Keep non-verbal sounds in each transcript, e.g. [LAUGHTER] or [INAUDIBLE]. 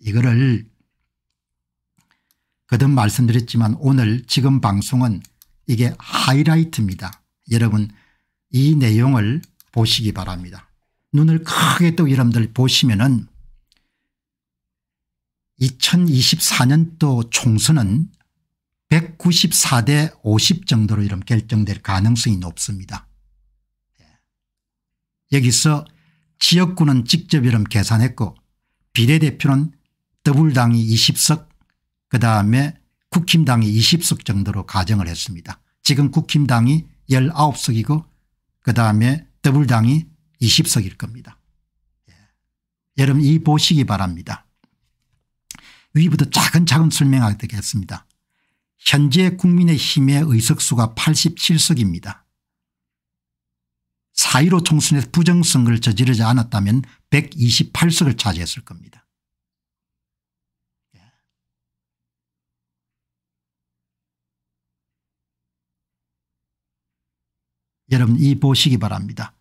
이거를 거듭 말씀드렸지만 오늘 지금 방송은 이게 하이라이트입니다. 여러분 이 내용을 보시기 바랍니다. 눈을 크게 또 여러분들 보시면 은 2024년도 총선은 194대 50 정도로 이런 결정될 가능성이 높습니다. 예. 여기서 지역구는 직접 이름 계산했고 비례대표는 더불당이 20석 그다음에 국힘당이 20석 정도로 가정을 했습니다. 지금 국힘당이 19석이고 그다음에 더불당이 20석일 겁니다. 예. 여러분 이 보시기 바랍니다. 위부터 차근차근 설명하겠습니다. 현재 국민의힘의 의석수가 87석입니다. 4.15 총선에서 부정선거를 저지르지 않았다면 128석을 차지했을 겁니다. 여러분 이 보시기 바랍니다.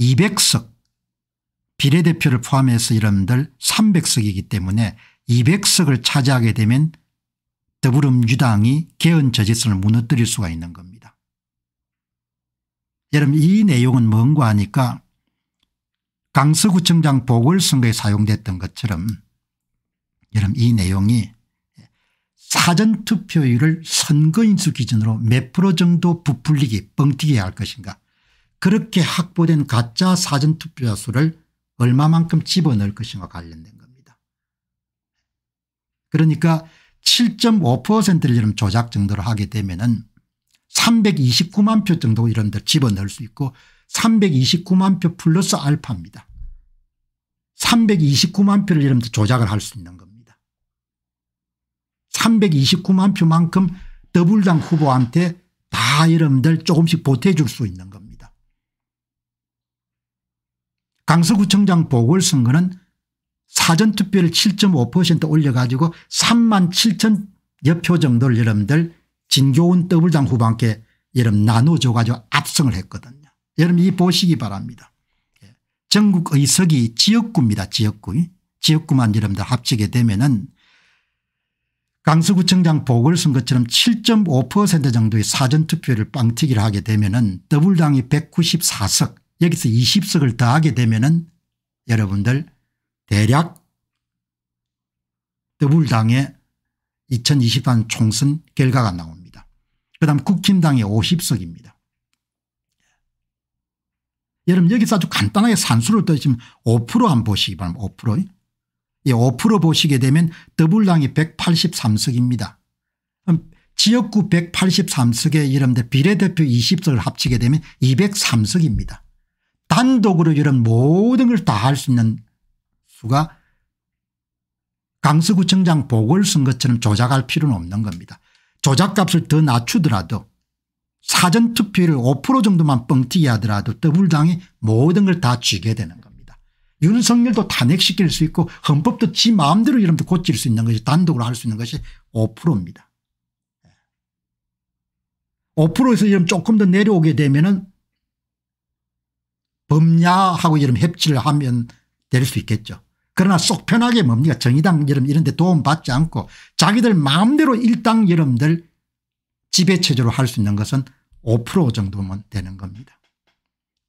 200석 비례대표를 포함해서 여러분들 300석이기 때문에 200석을 차지하게 되면 더불어민주당이 개헌 저지선을 무너뜨릴 수가 있는 겁니다. 여러분 이 내용은 뭔가 하니까 강서구청장 보궐선거에 사용됐던 것처럼 여러분 이 내용이 사전투표율을 선거인수 기준으로 몇 프로 정도 부풀리기 뻥튀기 해야 할 것인가 그렇게 확보된 가짜 사전투표자 수를 얼마만큼 집어넣을 것인가 관련된 겁니다. 그러니까 7.5%를 이런 조작 정도로 하게 되면 은 329만 표 정도 이런 데 집어넣을 수 있고 329만 표 플러스 알파입니다. 329만 표를 이런 데 조작을 할 수 있는 겁니다. 329만 표만큼 더불당 후보한테 다 여러분들 조금씩 보태줄 수 있는 겁니다. 강서구청장 보궐선거는 사전투표를 7.5% 올려가지고 3만 7천 여표 정도를 여러분들 진교훈 더블당 후보한테 여러분 나눠줘가지고 압승을 했거든요. 여러분 이 보시기 바랍니다. 예. 전국 의석이 지역구입니다. 지역구. 지역구만 여러분들 합치게 되면은 강서구청장 보궐선 것처럼7.5% 정도의 사전투표를 빵튀기를 하게 되면 은더블당이 194석 여기서 20석을 더하게 되면 은 여러분들 대략 더블당의 2020년 총선 결과가 나옵니다. 그 다음 국힘당의 50석입니다. 여러분 여기서 아주 간단하게 산수를 떠시면 5%한 번 보시기 바랍니다. 5%. 이5% 예, 보시게 되면 더불당이 183석입니다. 지역구 183석에 이런데 비례대표 20석을 합치게 되면 203석입니다. 단독으로 이런 모든 걸 다 할 수 있는 수가 강서구청장 보궐선거처럼 조작할 필요는 없는 겁니다. 조작값을 더 낮추더라도 사전투표를 5% 정도만 뻥튀기 하더라도 더블당이 모든 걸 다 쥐게 되는 겁니다. 윤석열도 탄핵시킬 수 있고 헌법도 지 마음대로 여러분들 고칠 수 있는 것이 단독으로 할 수 있는 것이 5%입니다. 5%에서 이런 조금 더 내려오게 되면은 범야하고 이런 협치를 하면 될 수 있겠죠. 그러나 쏙 편하게 뭡니까 정의당 여러분 이런 데 도움 받지 않고 자기들 마음대로 일당 여러분들 지배체제로 할 수 있는 것은 5% 정도면 되는 겁니다.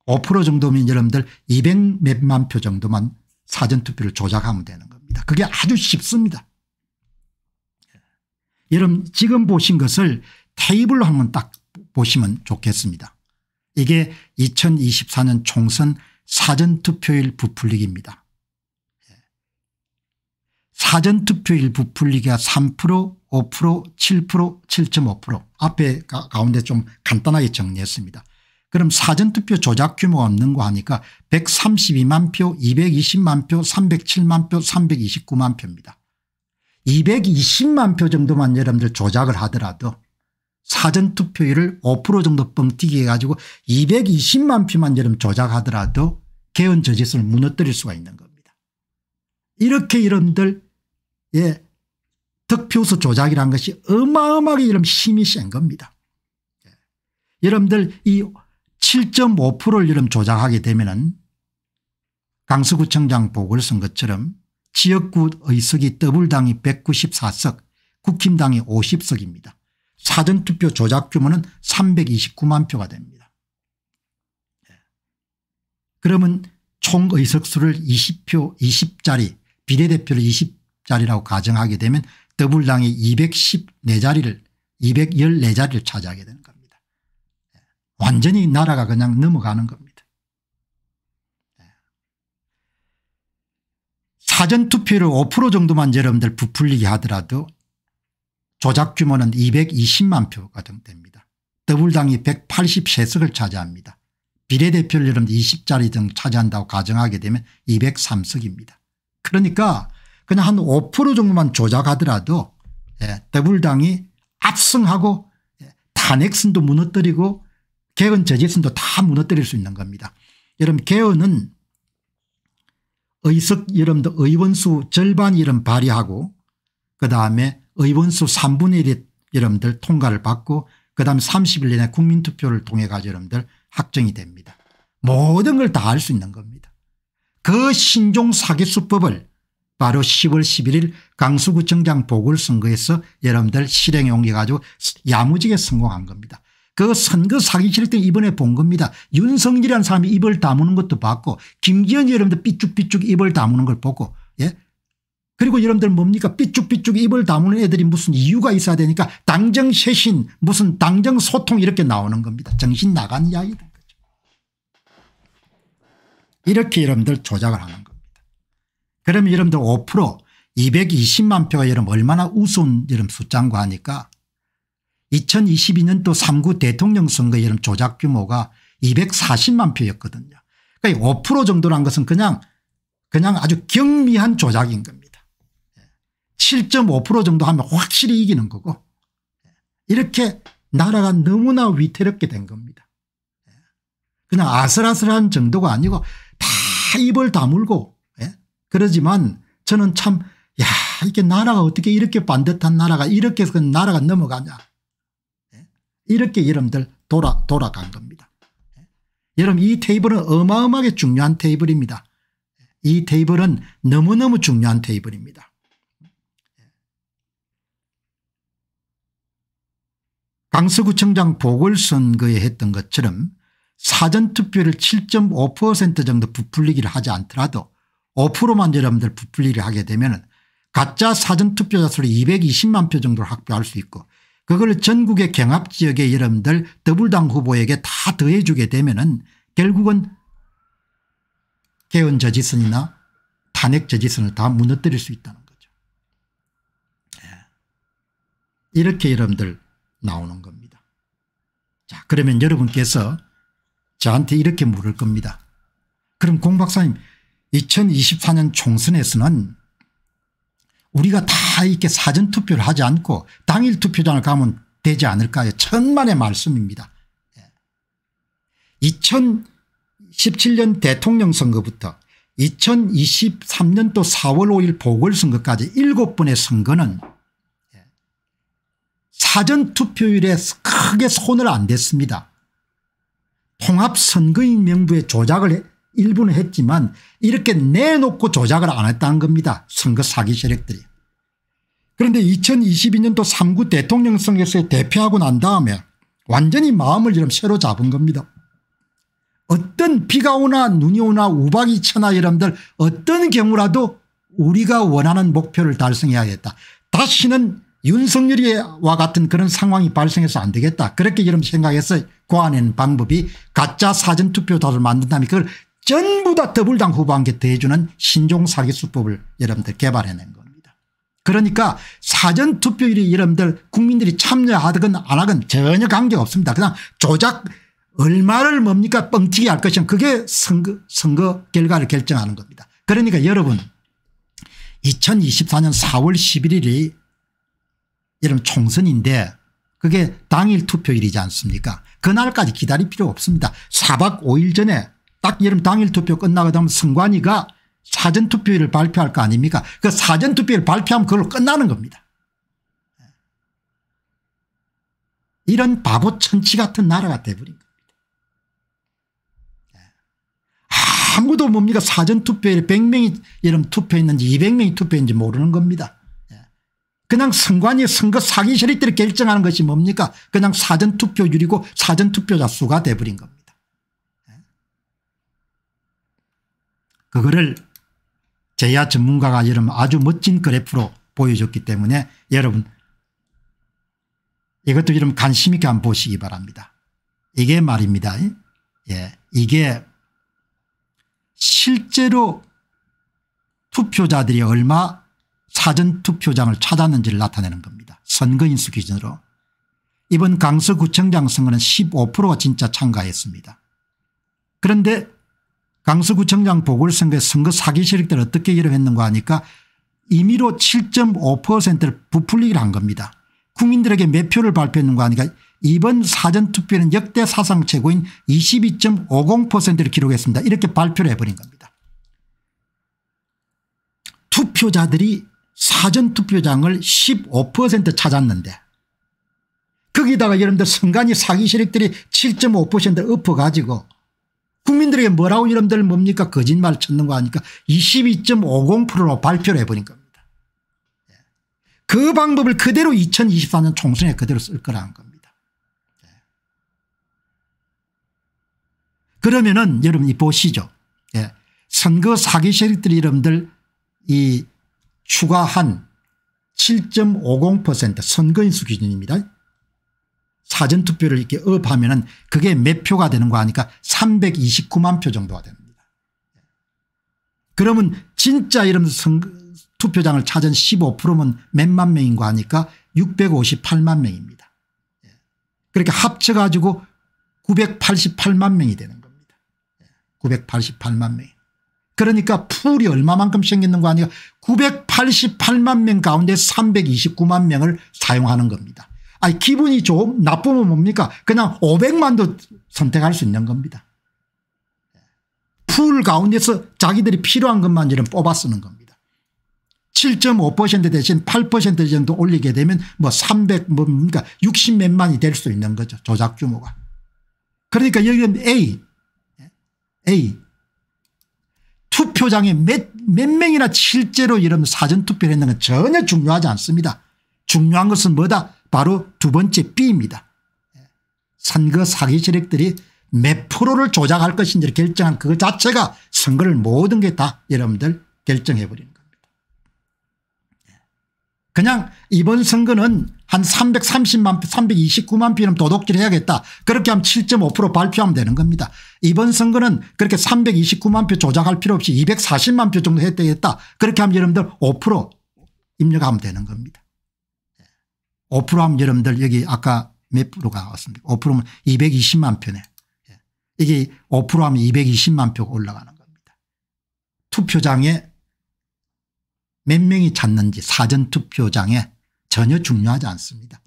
5% 정도면 여러분들 200 몇만 표 정도만 사전투표를 조작하면 되는 겁니다. 그게 아주 쉽습니다. 예. 여러분 지금 보신 것을 테이블로 한번 딱 보시면 좋겠습니다. 이게 2024년 총선 사전투표일 부풀리기입니다. 예. 사전투표일 부풀리기가 3% 5% 7% 7.5% 앞에 가운데 좀 간단하게 정리했습니다. 그럼 사전투표 조작 규모가 없는 거 하니까 132만 표 220만 표 307만 표 329만 표입니다. 220만 표 정도만 여러분들 조작을 하더라도 사전투표율을 5% 정도 뻥튀기 해가지고 220만 표만 여러분 조작하더라도 개헌 저지선을 무너뜨릴 수가 있는 겁니다. 이렇게 여러분들 예 득표수 조작이란 것이 어마어마하게 여러분 힘이 센 겁니다. 예. 여러분들 이 7.5%를 이름 조작하게 되면은 강서구청장 보궐선것처럼 지역구 의석이 더블당이 194석 국힘당이 50석입니다. 사전투표 조작 규모는 329만 표가 됩니다. 예. 그러면 총 의석수를 20표 20자리 비례대표를 20자리라고 가정하게 되면 더블당이 214자리를 214자리를 차지하게 되는 거예요. 완전히 나라가 그냥 넘어가는 겁니다. 예. 사전투표를 5% 정도만 여러분들 부풀리게 하더라도 조작 규모는 220만 표가 됩니다. 더불당이 1 8 0석을 차지합니다. 비례대표를 여러분들 20자리 등 차지한다고 가정하게 되면 203석입니다. 그러니까 그냥 한 5% 정도만 조작하더라도 예, 더불당이 압승하고 탄핵선도 예, 무너뜨리고 개헌 저지선도 다 무너뜨릴 수 있는 겁니다. 여러분 개헌은 의석 여러분도 의원수 절반 이름 발의하고 그다음에 의원수 3분의 1 여러분들 통과를 받고 그다음 30일 내내 국민투표를 통해 가지고 여러분들 확정이 됩니다. 모든 걸 다 알 수 있는 겁니다. 그 신종 사기수법을 바로 10월 11일 강서구청장 보궐선거에서 여러분들 실행에 옮겨가지고 야무지게 성공한 겁니다. 그 선거 사기 실때 이번에 본 겁니다. 윤석열이라는 사람이 입을 다무는 것도 봤고 김기현 여러분들 삐죽삐죽 입을 다무는 걸 보고 예 그리고 여러분들 뭡니까 삐죽삐죽 입을 다무는 애들이 무슨 이유가 있어야 되니까 당정 쇄신 무슨 당정 소통 이렇게 나오는 겁니다. 정신 나간 이야기인 이렇게 여러분들 조작을 하는 겁니다. 그러 여러분들 5% 220만 표가 여러분 얼마나 우스운 여러분 숫자인고 하니까 2022년 도 3구 대통령 선거에는 조작 규모가 240만 표였거든요. 그러니까 5% 정도란 것은 그냥 그냥 아주 경미한 조작인 겁니다. 7.5% 정도 하면 확실히 이기는 거고 이렇게 나라가 너무나 위태롭게 된 겁니다. 그냥 아슬아슬한 정도가 아니고 다 입을 다물고 예? 그러지만 저는 참야 이게 나라가 어떻게 이렇게 반듯한 나라가 이렇게 나라가 넘어가냐 이렇게 여러분들 돌아, 돌아간 겁니다. 여러분 이 테이블은 어마어마하게 중요한 테이블입니다. 이 테이블은 너무너무 중요한 테이블입니다. 강서구청장 보궐선거에 했던 것처럼 사전투표를 7.5% 정도 부풀리기를 하지 않더라도 5%만 여러분들 부풀리기를 하게 되면 가짜 사전투표자 수를 220만 표 정도를 확보할 수 있고 그걸 전국의 경합지역의 여러분들 더불당 후보에게 다 더해주게 되면 은 결국은 개헌 저지선이나 탄핵 저지선을 다 무너뜨릴 수 있다는 거죠. 예. 이렇게 여러분들 나오는 겁니다. 자 그러면 여러분께서 저한테 이렇게 물을 겁니다. 그럼 공 박사님 2024년 총선에서는 우리가 다 이렇게 사전투표를 하지 않고 당일 투표장을 가면 되지 않을까요 천만의 말씀입니다. 2017년 예. 대통령 선거부터 2023년도 4월 5일 보궐선거까지 7번의 선거는 예. 사전투표율에 크게 손을 안 댔습니다. 통합선거인 명부의 조작을 일부는 했지만 이렇게 내놓고 조작을 안 했다는 겁니다. 선거 사기 세력들이. 그런데 2022년도 3구 대통령 선거에서 대표하고 난 다음에 완전히 마음을 이름 새로 잡은 겁니다. 어떤 비가 오나 눈이 오나 우박이 쳐나 여러분들 어떤 경우라도 우리가 원하는 목표를 달성해야겠다. 다시는 윤석열이와 같은 그런 상황이 발생해서 안 되겠다. 그렇게 여러분 생각해서 고안한 방법이 가짜 사전투표다들 만든다면 그걸 전부 다 더불당 후보한테 대주는 신종 사기 수법을 여러분들 개발해낸 겁니다. 그러니까 사전투표율이 여러분들 국민들이 참여하든 안 하든 전혀 관계가 없습니다. 그냥 조작 얼마를 뭡니까 뻥튀기 할 것이냐 그게 선거, 선거 결과를 결정하는 겁니다. 그러니까 여러분 2024년 4월 11일이 여러분 총선인데 그게 당일 투표일이지 않습니까 그날까지 기다릴 필요 없습니다. 4박 5일 전에 딱 여름 당일 투표 끝나고 나면 선관위가 사전투표율을 발표할 거 아닙니까 그 사전투표율 발표하면 그걸로 끝나는 겁니다. 이런 바보 천치 같은 나라가 돼버린 겁니다. 아무도 뭡니까 사전투표에 100명이 여름 투표했는지 200명이 투표했는지 모르는 겁니다. 예. 그냥 선관위 선거 사기 세력들이 결정하는 것이 뭡니까 그냥 사전투표율이고 사전투표자 수가 돼버린 겁니다. 그거를 제야 전문가가 여러분 아주 멋진 그래프로 보여줬기 때문에 여러분 이것도 여러분 관심 있게 한번 보시기 바랍니다. 이게 말입니다. 예. 이게 실제로 투표자들이 얼마 사전 투표장을 찾았는지를 나타내는 겁니다. 선거인수 기준으로. 이번 강서구청장 선거는 15%가 진짜 참가했습니다. 그런데 강서구청장 보궐선거에 선거 사기 세력들 어떻게 개입했는가 하니까 임의로 7.5%를 부풀리기를 한 겁니다. 국민들에게 몇 표를 발표했는가 하니까 이번 사전투표는 역대 사상 최고인 22.50%를 기록했습니다. 이렇게 발표를 해버린 겁니다. 투표자들이 사전투표장을 15% 찾았는데 거기다가 여러분들 선관위 사기 세력들이 7.5%를 엎어가지고 국민들에게 뭐라고 이름들 뭡니까 거짓말 찾는 거 하니까 22.50%로 발표를 해버린 겁니다. 예. 그 방법을 그대로 2024년 총선에 그대로 쓸 거라는 겁니다. 예. 그러면은 여러분이 보시죠. 예. 선거 사기 세력들이 름들이 추가한 7.50% 선거인수 기준입니다. 사전투표를 이렇게 업하면은 그게 몇 표가 되는 거 하니까 329만 표 정도가 됩니다. 그러면 진짜 이러면 투표장을 찾은 15%면 몇만 명인 거 하니까 658만 명입니다. 예. 그렇게 합쳐 가지고 988만 명이 되는 겁니다. 988만 예. 명. 그러니까 풀이 얼마만큼 생겼는 거 아니야 988만 명 가운데 329만 명을 사용하는 겁니다. 아니 기분이 좋음 나쁨은 뭡니까 그냥 500만도 선택할 수 있는 겁니다. 풀 가운데서 자기들이 필요한 것만 이런 뽑아 쓰는 겁니다. 7.5% 대신 8% 정도 올리게 되면 뭐 300, 뭡니까 뭐 그러니까 60몇만이 될 수 있는 거죠. 조작 규모가. 그러니까 여기는 A, A. 투표장에 몇, 몇 명이나 실제로 이런 사전투표를 했는 건 전혀 중요하지 않습니다. 중요한 것은 뭐다? 바로 두 번째 B입니다. 선거 사기 세력들이 몇 프로를 조작할 것인지를 결정한 그 자체가 선거를 모든 게 다 여러분들 결정해버리는 겁니다. 그냥 이번 선거는 한 330만 329만 표는 도둑질 해야겠다. 그렇게 하면 7.5% 발표하면 되는 겁니다. 이번 선거는 그렇게 329만 표 조작할 필요 없이 240만 표 정도 해야 되다 그렇게 하면 여러분들 5% 입력하면 되는 겁니다. 5%하면 여러분들 여기 아까 몇 프로가 왔습니까 5%면 220만 표네. 예. 이게 5%하면 220만 표가 올라가는 겁니다. 투표장에 몇 명이 찾는지 사전투표장에 전혀 중요하지 않습니다.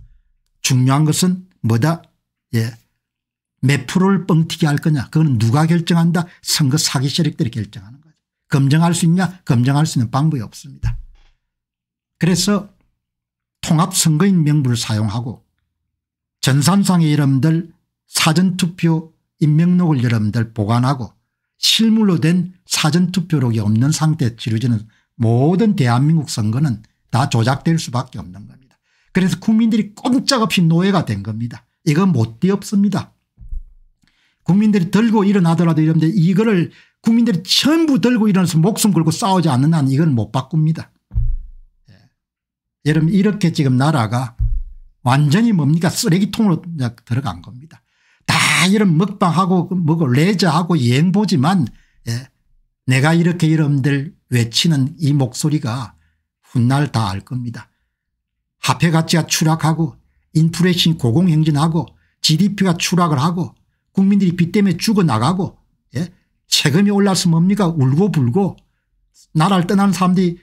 중요한 것은 뭐다 예. 몇 프로를 뻥튀기 할 거냐 그건 누가 결정한다 선거 사기 세력들이 결정하는 거죠. 검증할 수 있냐 검증할 수 있는 방법이 없습니다. 그래서 통합선거인 명부를 사용하고 전산상의 이름들 사전투표 임명록을 여러분들 보관하고 실물로 된 사전투표록이 없는 상태에 치루지는 모든 대한민국 선거는 다 조작될 수밖에 없는 겁니다. 그래서 국민들이 꼼짝없이 노예가 된 겁니다. 이건 못되없습니다. 국민들이 들고 일어나더라도 이런데 이거를 국민들이 전부 들고 일어나서 목숨 걸고 싸우지 않는 한 이건 못 바꿉니다. 여러분 이렇게 지금 나라가 완전히 뭡니까 쓰레기통으로 들어간 겁니다. 다 이런 먹방하고 뭐고 레저하고 여행 보지만 예. 내가 이렇게 여러분들 외치는 이 목소리가 훗날 다 알 겁니다. 화폐 가치가 추락하고 인플레이션 고공행진하고 GDP가 추락을 하고 국민들이 빚 때문에 죽어나가고 예? 세금이 올라서 뭡니까 울고 불고 나라를 떠나 사람들이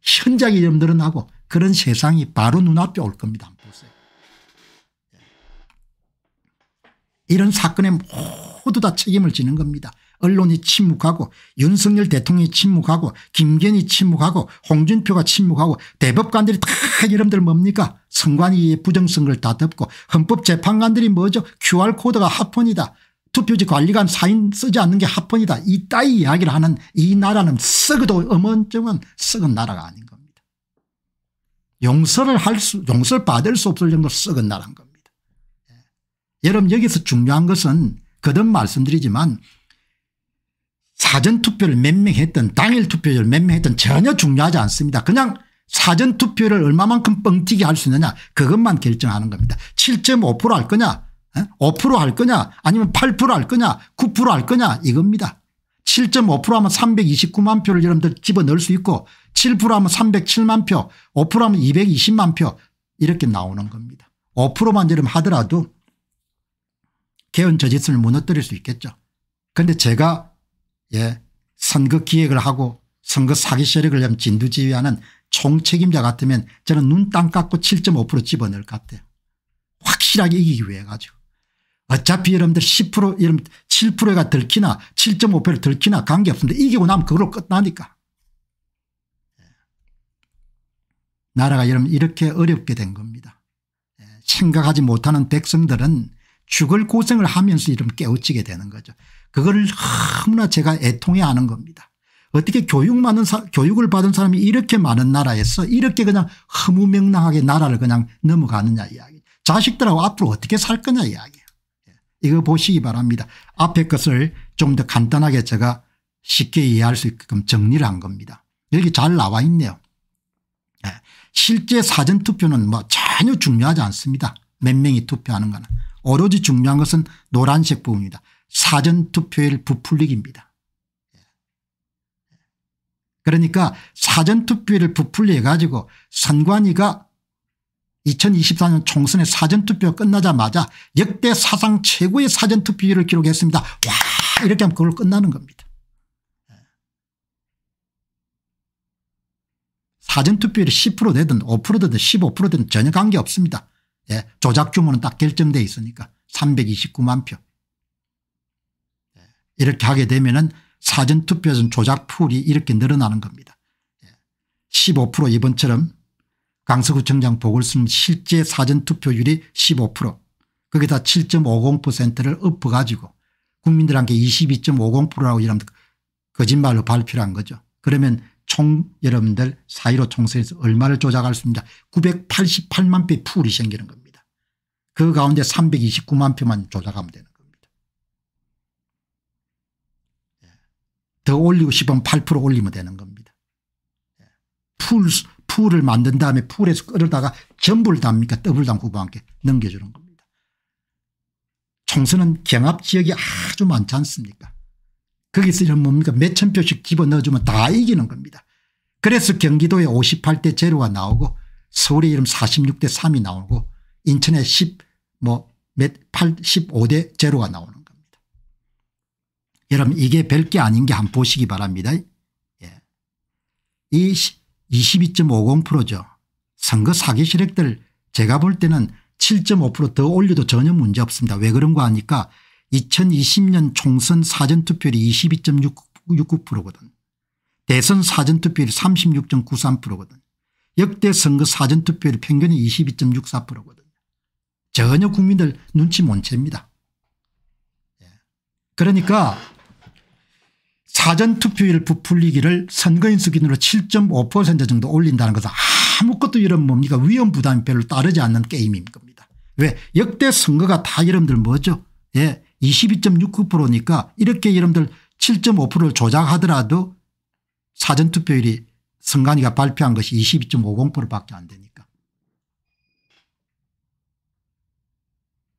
현저하게 늘어나고 그런 세상이 바로 눈앞에 올 겁니다. 보세요. 예. 이런 사건에 모두 다 책임을 지는 겁니다. 언론이 침묵하고 윤석열 대통령이 침묵하고 김건희 침묵하고 홍준표가 침묵하고 대법관들이 다 여러분들 뭡니까 선관위 부정성을 다 덮고 헌법재판관들이 뭐죠 QR코드가 합헌이다 투표지 관리관 사인 쓰지 않는 게 합헌이다 이따위 이야기를 하는 이 나라는 썩어도 어머쯤은 썩은 나라가 아닌 용서를 할 수, 용서를 받을 수 없을 정도로 썩은 나라인 겁니다. 예. 여러분 여기서 중요한 것은 거듭 말씀드리지만 사전투표를 몇 명 했던 당일 투표를 몇 명 했던 전혀 중요하지 않습니다. 그냥 사전투표를 얼마만큼 뻥튀기 할 수 있느냐 그것만 결정하는 겁니다. 7.5%할 거냐 5%할 어? 거냐 아니면 8%할 거냐 9%할 거냐 이겁니다. 7.5% 하면 329만 표를 여러분들 집어넣을 수 있고 7% 하면 307만 표5% 하면 220만 표 이렇게 나오는 겁니다. 5%만 여러분 하더라도 개헌 저지선을 무너뜨릴 수 있겠죠. 그런데 제가 예 선거 기획을 하고 선거 사기 세력을 진두지휘하는 총책임자 같으면 저는 눈 땅 깎고 7.5% 집어넣을 것 같아요. 확실하게 이기기 위해 가지고. 어차피 여러분들 10% 여러분 7%가 들키나 7.5%를 들키나 관계없습니다 이기고 나면 그걸로 끝나니까. 예. 나라가 여러분 이렇게 어렵게 된 겁니다. 예. 생각하지 못하는 백성들은 죽을 고생을 하면서 이름 깨우치게 되는 거죠. 그거를 너무나 제가 애통해 하는 겁니다. 어떻게 교육 많은 사, 교육을 받은 사람이 이렇게 많은 나라에서 이렇게 그냥 허무맹랑하게 나라를 그냥 넘어가느냐 이야기. 자식들하고 앞으로 어떻게 살 거냐 이야기. 이거 보시기 바랍니다. 앞에 것을 좀 더 간단하게 제가 쉽게 이해할 수 있게끔 정리를 한 겁니다. 여기 잘 나와 있네요. 네. 실제 사전투표는 뭐 전혀 중요하지 않습니다. 몇 명이 투표하는 거는. 오로지 중요한 것은 노란색 부분입니다. 사전투표일 부풀리기입니다. 예. 그러니까 사전투표를 부풀려 가지고 선관위가 2024년 총선의 사전투표 가 끝나자마자 역대 사상 최고의 사전투표율을 기록했습니다. 와 이렇게 하면 그걸 끝나는 겁니다. 사전투표율이 10% 되든 5% 되든 15% 되든 전혀 관계없습니다. 예, 조작 규모는 딱 결정돼 있으니까 329만 표. 예, 이렇게 하게 되면 은 사전투표에서는 조작풀이 이렇게 늘어나는 겁니다. 15% 예, 이번처럼 강서구청장 보궐선 실제 사전투표율이 15% 거기다 7.50%를 엎어가지고 국민들한테 22.50%라고 이러면 거짓말로 발표한 거죠. 그러면 총 여러분들 4.15 총선에서 얼마를 조작할 수 있냐 988만 표 풀이 생기는 겁니다. 그 가운데 329만 표만 조작하면 되는 겁니다. 예. 더 올리고 싶으면 8% 올리면 되는 겁니다. 예. 풀 풀을 만든 다음에 풀에서 끌어다가 전부를 담니까 더블당 후보한테 그 넘겨주는 겁니다. 총선은 경합지역이 아주 많지 않습니까 거기서 이런 뭡니까 몇 천 표씩 집어넣어주면 다 이기는 겁니다. 그래서 경기도에 58대 제로가 나오고 서울에 이름 46대 3이 나오고 인천에 10뭐 85대 제로가 나오는 겁니다. 여러분 이게 별 게 아닌 게 한 번 보시기 바랍니다. 예. 이 22.50%죠. 선거 사기 세력들 제가 볼 때는 7.5%더 올려도 전혀 문제 없습니다. 왜 그런가 하니까 2020년 총선 사전투표율이 22.69%거든. 대선 사전투표율이 36.93%거든. 역대 선거 사전투표율 평균이 22.64%거든. 전혀 국민들 눈치 못 챕니다. 예. 그러니까 사전투표율 부풀리기를 선거인 수준으로 7.5% 정도 올린다는 것은 아무것도 이런 뭡니까 위험 부담이 별로 따르지 않는 게임인 겁니다. 왜 역대 선거가 다 여러분들 뭐죠 예 22.69%니까 이렇게 여러분들 7.5%를 조작하더라도 사전투표율이 선관위가 발표한 것이 22.50%밖에 안 되니까.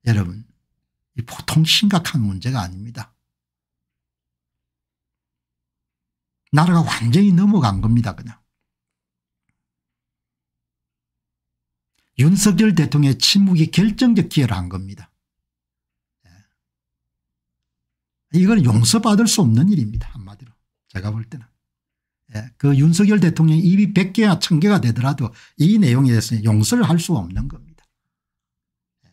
여러분 이 보통 심각한 문제가 아닙니다. 나라가 완전히 넘어간 겁니다. 그냥. 윤석열 대통령의 침묵이 결정적 기여를 한 겁니다. 예. 이건 용서받을 수 없는 일입니다. 한마디로 제가 볼 때는. 예. 그 윤석열 대통령 입이 100개나 1000개가 되더라도 이 내용에 대해서 용서를 할 수 없는 겁니다. 예.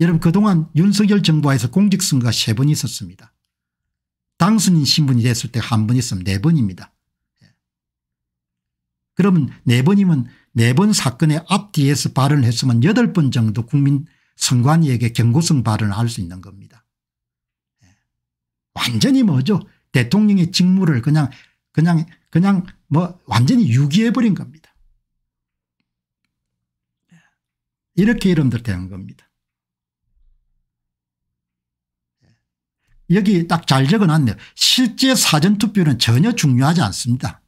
여러분 그동안 윤석열 정부에서 공직선거가 세번 있었습니다. 당선인 신분이 됐을 때 한 번 있으면 네 번입니다. 예. 그러면 네 번이면 네 번 사건의 앞뒤에서 발언을 했으면 여덟 번 정도 국민 선관위에게 경고성 발언을 할 수 있는 겁니다. 예. 완전히 뭐죠 대통령의 직무를 그냥 그냥 그냥 뭐 완전히 유기해버린 겁니다. 이렇게 이름들 되는 겁니다. 여기 딱 잘 적어놨네요. 실제 사전투표율은 전혀 중요하지 않습니다.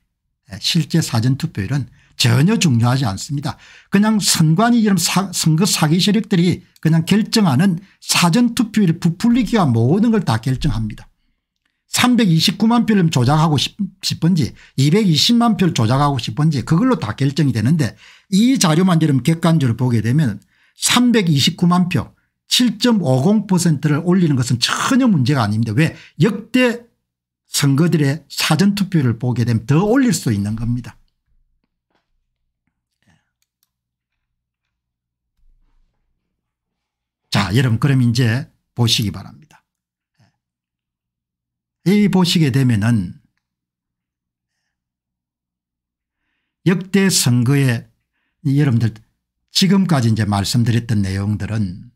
예, 실제 사전투표율은 전혀 중요하지 않습니다. 그냥 선관위 이런 사, 선거 사기 세력들이 그냥 결정하는 사전투표율 부풀리기와 모든 걸 다 결정합니다. 329만 표를 조작하고 싶은지 220만 표를 조작하고 싶은지 그걸로 다 결정이 되는데 이 자료만 여러분 객관적으로 보게 되면 329만 표 7.50%를 올리는 것은 전혀 문제가 아닙니다. 왜 역대 선거들의 사전투표를 보게 되면 더 올릴 수 있는 겁니다. 자 여러분 그럼 이제 보시기 바랍니다. 이 보시게 되면은 역대 선거에 여러분들 지금까지 이제 말씀드렸던 내용들은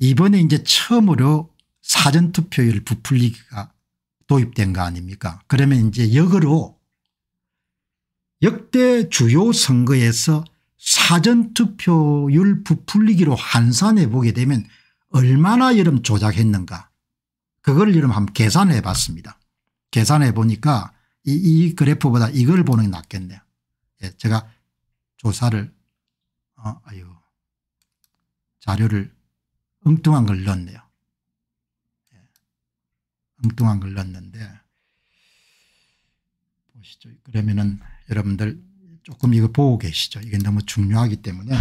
이번에 이제 처음으로 사전투표율 부풀리기가 도입된 거 아닙니까 그러면 이제 역으로 역대 주요 선거에서 사전투표율 부풀리기로 환산해 보게 되면 얼마나 여름 조작했는가 그걸 여름 한번 계산해 봤습니다. 계산해 보니까 이, 이 그래프보다 이걸 보는 게 낫겠네요. 예, 제가 조사를 어, 아유 자료를 엉뚱한 걸 넣었네요. 예. 엉뚱한 걸 넣었는데 보시죠. 그러면은 여러분들 조금 이거 보고 계시죠. 이게 너무 중요하기 때문에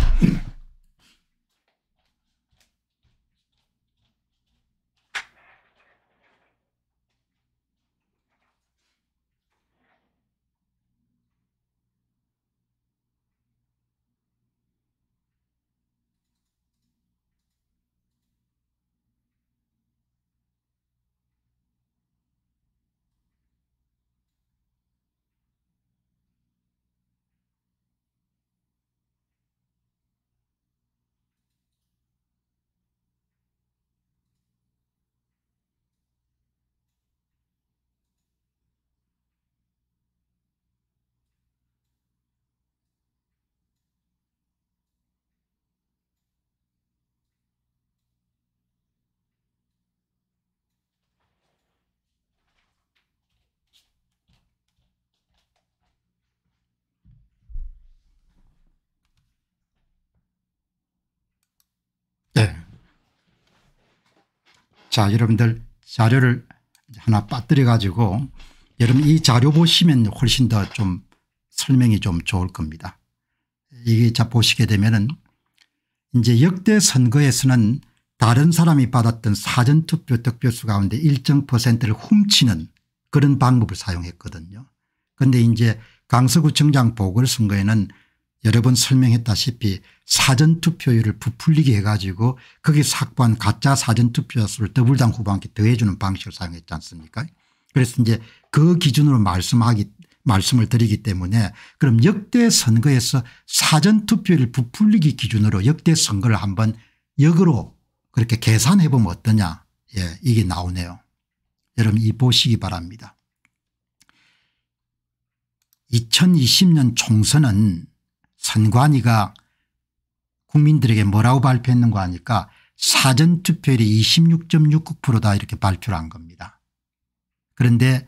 자 여러분들 자료를 하나 빠뜨려 가지고 여러분 이 자료 보시면 훨씬 더 좀 설명이 좀 좋을 겁니다. 이게 자 보시게 되면은 이제 역대 선거에서는 다른 사람이 받았던 사전투표 득표수 가운데 일정 퍼센트를 훔치는 그런 방법을 사용했거든요. 그런데 이제 강서구청장 보궐선거에는 여러 번 설명했다시피 사전투표율을 부풀리게 해가지고 거기 삭부한 가짜 사전투표수를 더블당 후보한테 더해주는 방식을 사용했지 않습니까 그래서 이제 그 기준으로 말씀하기 말씀을 드리기 때문에 그럼 역대 선거에서 사전투표율 부풀리기 기준으로 역대 선거를 한번 역으로 그렇게 계산해 보면 어떠냐 예 이게 나오네요. 여러분 이 보시기 바랍니다. 2020년 총선은 선관위가 국민들에게 뭐라고 발표했는가 하니까 사전투표율이 26.69%다 이렇게 발표를 한 겁니다. 그런데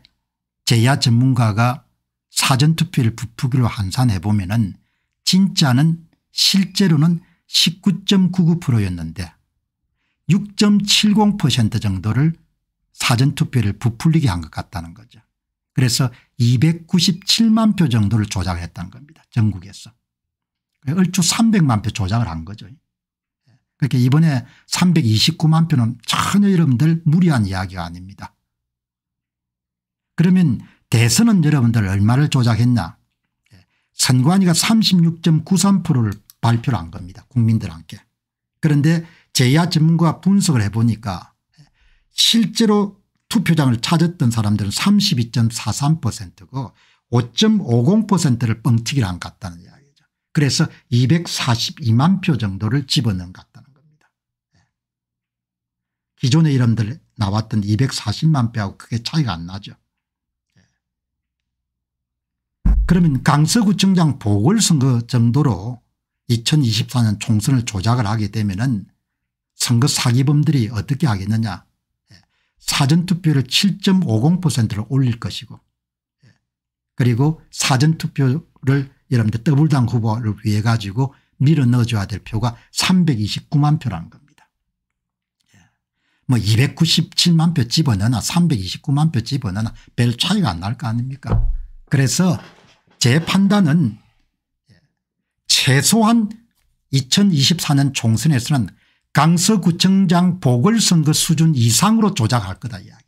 제야 전문가가 사전투표율 부풀기로 환산해 보면 은 진짜는 실제로는 19.99%였는데 6.70% 정도를 사전투표를 부풀리게 한 것 같다는 거죠. 그래서 297만 표 정도를 조작했다는 겁니다. 전국에서. 얼추 300만 표 조작을 한 거죠. 그렇게 이번에 329만 표는 전혀 여러분들 무리한 이야기가 아닙니다. 그러면 대선은 여러분들 얼마를 조작했나 선관위가 36.93%를 발표를 한 겁니다. 국민들한테. 그런데 제야 전문가 분석을 해보니까 실제로 투표장을 찾았던 사람들은 32.43%고 5.50%를 뻥튀기를 한것 같다는 그래서 242만 표 정도를 집어넣은 것 같다는 겁니다. 예. 기존의 이름들 나왔던 240만 표하고 크게 차이가 안 나죠. 예. 그러면 강서구청장 보궐선거 정도로 2024년 총선을 조작을 하게 되면은 선거 사기범들이 어떻게 하겠느냐. 예. 사전투표를 7.50%를 올릴 것이고 그리고 사전투표를 여러분들 더블당 후보를 위해 가지고 밀어 넣어줘야 될 표가 329만 표라는 겁니다. 예. 뭐 297만 표 집어넣나 329만 표 집어넣나 별 차이가 안 날 거 아닙니까 그래서 제 판단은 예, 최소한 2024년 총선에서는 강서구청장 보궐선거 수준 이상으로 조작할 거다 이야기죠.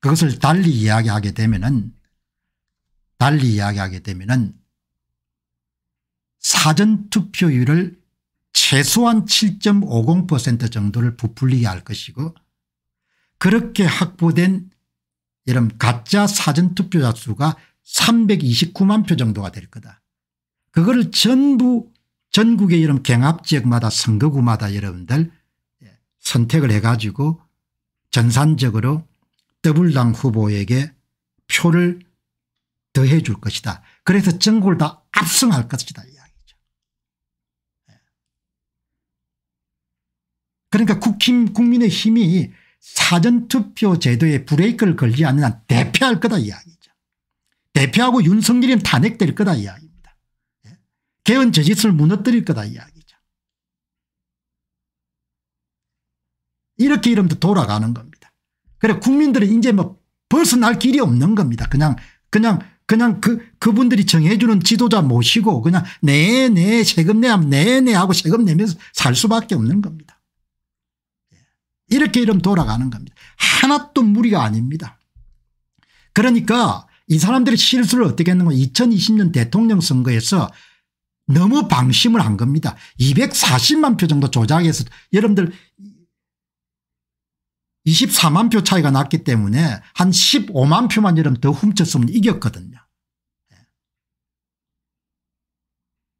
그것을 달리 이야기하게 되면 은 달리 이야기하게 되면 사전투표율을 최소한 7.50% 정도를 부풀리게 할 것이고 그렇게 확보된 이런 가짜 사전투표자 수가 329만 표 정도가 될 거다. 그거를 전부 전국의 이런 경합지역마다 선거구마다 여러분들 예, 선택을 해가지고 전산적으로 더블당 후보에게 표를 더해 줄 것이다. 그래서 전국을 다 압승할 것이다 이야기죠. 예. 그러니까 국힘 국민의 힘이 사전투표 제도에 브레이크를 걸지 않는 한 대표할 거다 이야기죠. 대표하고 윤석열이 탄핵될 거다 이야기입니다. 예. 개헌 제짓을 무너뜨릴 거다 이야기죠. 이렇게 이러면 돌아가는 겁니다. 그래 국민들은 이제 뭐 벌써 날 길이 없는 겁니다. 그냥 그냥 그냥 그, 그분들이 정해주는 지도자 모시고 그냥 네, 네, 세금 내야 내내 네, 네, 하고 세금 내면서 살 수밖에 없는 겁니다. 예. 이렇게 이름 돌아가는 겁니다. 하나도 무리가 아닙니다. 그러니까 이 사람들의 실수를 어떻게 했는가 2020년 뭐 대통령 선거에서 너무 방심을 한 겁니다. 240만 표 정도 조작해서 여러분들 24만 표 차이가 났기 때문에 한 15만 표만 이러면 더 훔쳤으면 이겼거든요. 예.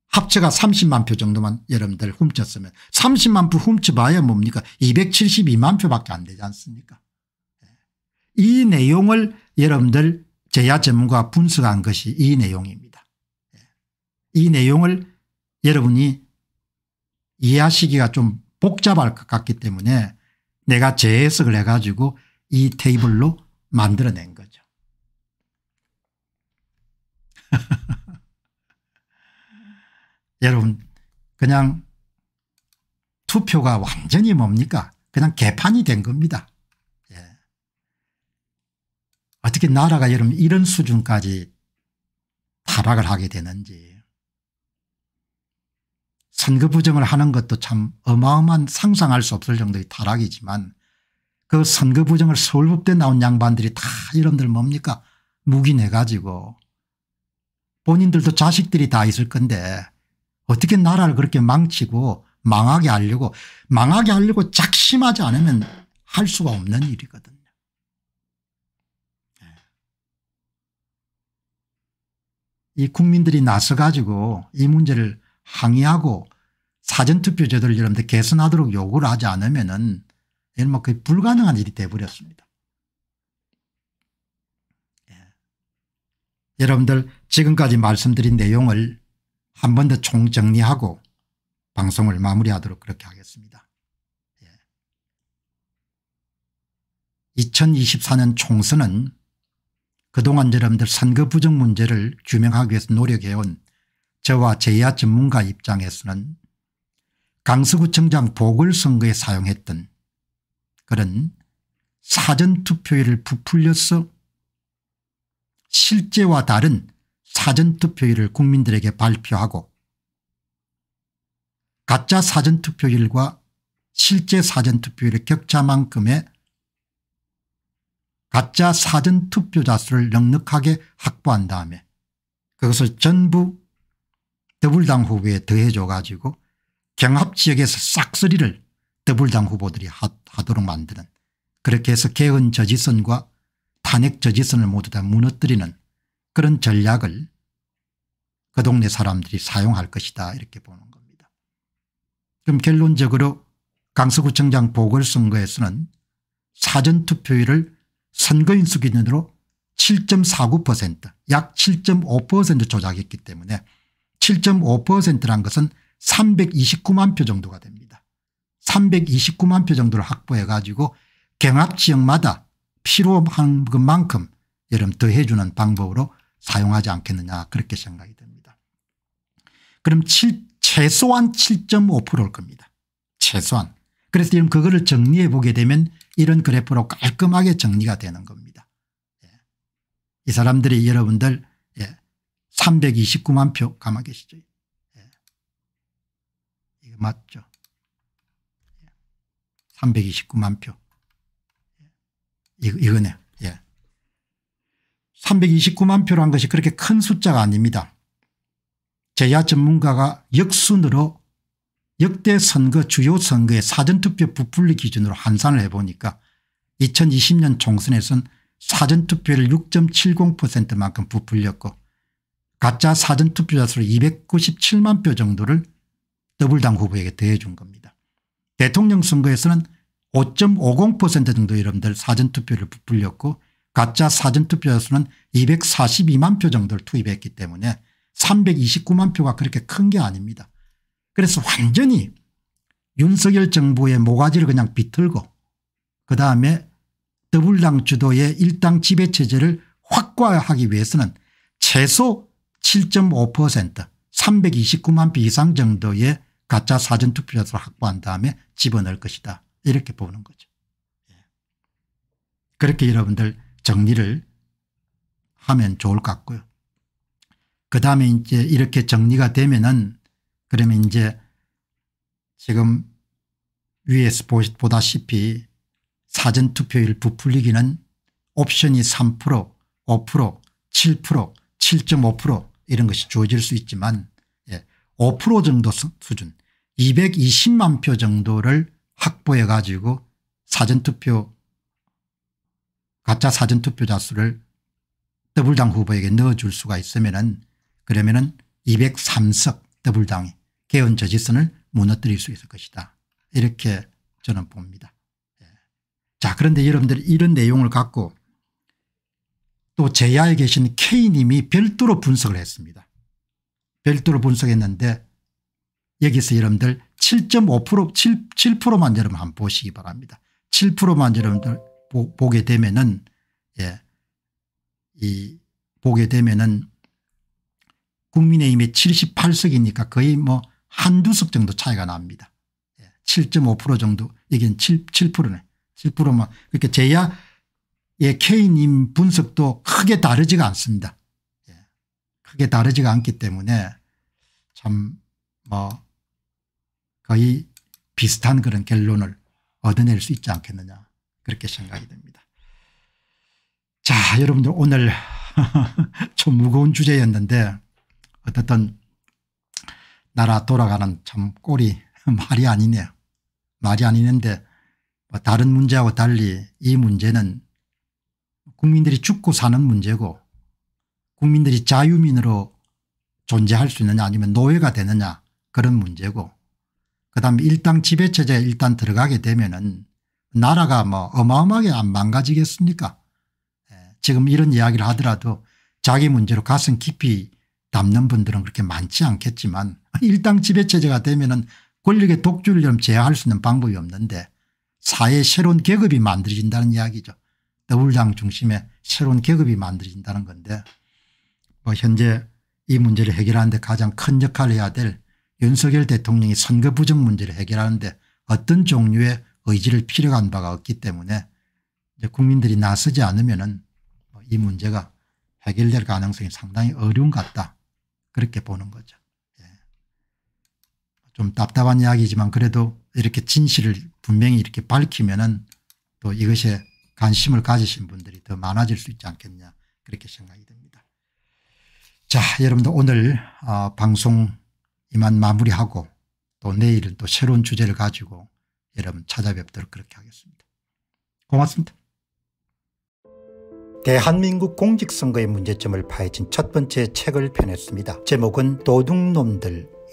합체가 30만 표 정도만 여러분들 훔쳤으면 30만 표 훔쳐봐야 뭡니까 272만 표밖에 안 되지 않습니까 예. 이 내용을 여러분들 제야 전문가 분석한 것이 이 내용입니다. 예. 이 내용을 여러분이 이해하시기가 좀 복잡할 것 같기 때문에 내가 재해석을 해가지고 이 테이블로 만들어낸 거죠. [LAUGHS] 여러분 그냥 투표가 완전히 뭡니까 그냥 개판이 된 겁니다. 예. 어떻게 나라가 여러분 이런 수준까지 타락을 하게 되는지 선거 부정을 하는 것도 참 어마어마한 상상할 수 없을 정도의 타락이지만 그 선거 부정을 서울법대 나온 양반들이 다 이런들 뭡니까 묵인해 가지고 본인들도 자식들이 다 있을 건데 어떻게 나라를 그렇게 망치고 망하게 하려고 망하게 하려고 작심하지 않으면 할 수가 없는 일이거든요. 예. 이 국민들이 나서 가지고 이 문제를 항의하고 사전투표 제도를 여러분들 개선하도록 요구를 하지 않으면 은 이런 뭐 거의 불가능한 일이 돼버렸습니다. 예. 여러분들 지금까지 말씀드린 내용을 한 번 더 총정리하고 방송을 마무리하도록 그렇게 하겠습니다. 예. 2024년 총선은 그동안 여러분들 선거 부정 문제를 규명하기 위해서 노력해온 저와 제야 전문가 입장에서는 강서구청장 보궐선거에 사용했던 그런 사전투표일을 부풀려서 실제와 다른 사전투표일을 국민들에게 발표하고 가짜 사전투표일과 실제 사전투표일의 격차만큼의 가짜 사전투표자 수를 넉넉하게 확보한 다음에 그것을 전부 더불당 후보에 더해줘 가지고 경합 지역에서 싹쓸이를 더불당 후보들이 하, 도록 만드는 그렇게 해서 개헌 저지선과 탄핵 저지선을 모두 다 무너뜨리는 그런 전략을 그 동네 사람들이 사용할 것이다 이렇게 보는 겁니다. 그럼 결론적으로 강서구청장 보궐선거에서는 사전투표율을 선거인수 기준으로 7.49%약 7.5% 조작했기 때문에 7.5%란 것은 329만 표 정도가 됩니다. 329만 표 정도를 확보해 가지고 경합 지역마다 필요한 것만큼 여름 러 더해주는 방법으로 사용하지 않겠느냐 그렇게 생각이 됩니다. 그럼 7, 최소한 7.5%일 겁니다. 최소한. 그래서 지금 그거를 정리해 보게 되면 이런 그래프로 깔끔하게 정리가 되는 겁니다. 예. 이 사람들이 여러분들 329만 표 감아 계시죠. 예. 이거 맞죠. 329만 예. 표. 예. 이, 이거네 예. 329만 표란 것이 그렇게 큰 숫자가 아닙니다. 제야 전문가가 역순으로 역대 선거 주요 선거의 사전투표 부풀리 기준으로 환산을 해보니까 2020년 총선에선 사전투표를 6.70%만큼 부풀렸고 가짜 사전투표자 수를 297만 표 정도를 더블당 후보에게 대해준 겁니다. 대통령 선거에서는 5.50% 정도 여러분들 사전투표를 부풀렸고 가짜 사전투표자 수는 242만 표 정도를 투입했기 때문에 329만 표가 그렇게 큰 게 아닙니다. 그래서 완전히 윤석열 정부의 모가지를 그냥 비틀고 그다음에 더블당 주도의 일당 지배체제를 확고하기 위해서는 최소 7.5% 329만 표 이상 정도의 가짜 사전투표자를 확보한 다음에 집어넣을 것이다 이렇게 보는 거죠. 예. 그렇게 여러분들 정리를 하면 좋을 것 같고요. 그 다음에 이제 이렇게 정리가 되면은 그러면 이제 지금 위에서 보다시피 사전투표율 부풀리기는 옵션이 3% 5% 7% 7.5% 이런 것이 주어질 수 있지만 5% 예, 정도 수준 220만 표 정도를 확보해 가지고 사전투표 가짜 사전투표자 수를 더블당 후보에게 넣어줄 수가 있으면은 그러면은 203석 더블당 개헌 저지선을 무너뜨릴 수 있을 것이다. 이렇게 저는 봅니다. 예. 자 그런데 여러분들 이런 내용을 갖고 또 제야에 계신 K님이 별도로 분석을 했습니다. 별도로 분석했는데 여기서 여러분들 7.5% 7, 7%만 여러분 한번 보시기 바랍니다. 7%만 여러분들 보, 게 되면은 예, 이 보게 되면은 국민의힘의 78석이니까 거의 뭐 한두 석 정도 차이가 납니다. 7.5% 예, 정도 이게 7, 7%네. 7%만 그러니까 제야 예, K님 분석도 크게 다르지가 않습니다. 예, 크게 다르지가 않기 때문에 참 뭐 거의 비슷한 그런 결론을 얻어낼 수 있지 않겠느냐 그렇게 생각이 됩니다. 자 여러분들 오늘 좀 [LAUGHS] 무거운 주제였는데 어떻든 나라 돌아가는 참 꼴이 [LAUGHS] 말이 아니네요. 말이 아니는데 뭐 다른 문제하고 달리 이 문제는 국민들이 죽고 사는 문제고 국민들이 자유민으로 존재할 수 있느냐 아니면 노예가 되느냐 그런 문제고 그다음에 일당 지배체제에 일단 들어가게 되면은 나라가 뭐 어마어마하게 안 망가지겠습니까 예, 지금 이런 이야기를 하더라도 자기 문제로 가슴 깊이 담는 분들은 그렇게 많지 않겠지만 [LAUGHS] 일당 지배체제가 되면은 권력의 독주를 제어할 수 있는 방법이 없는데 사회 새로운 계급이 만들어진다는 이야기죠. 더블장 중심의 새로운 계급이 만들어진다는 건데 뭐 현재 이 문제를 해결하는데 가장 큰 역할을 해야 될 윤석열 대통령이 선거 부정 문제를 해결하는데 어떤 종류의 의지를 필요한 바가 없기 때문에 국민들이 나서지 않으면 뭐 이 문제가 해결될 가능성이 상당히 어려운 것 같다 그렇게 보는 거죠. 예. 좀 답답한 이야기지만 그래도 이렇게 진실을 분명히 이렇게 밝히면 또 이것에 관심을 가지신 분들이 더 많아질 수 있지 않겠냐 그렇게 생각이 듭니다. 자 여러분들 오늘 어, 방송 이만 마무리하고 또 내일은 또 새로운 주제를 가지고 여러분 찾아뵙도록 그렇게 하겠습니다. 고맙습니다. 대한민국 공직선거의 문제점을 파헤친 첫 번째 책을 펴냈습니다. 제목은 도둑놈들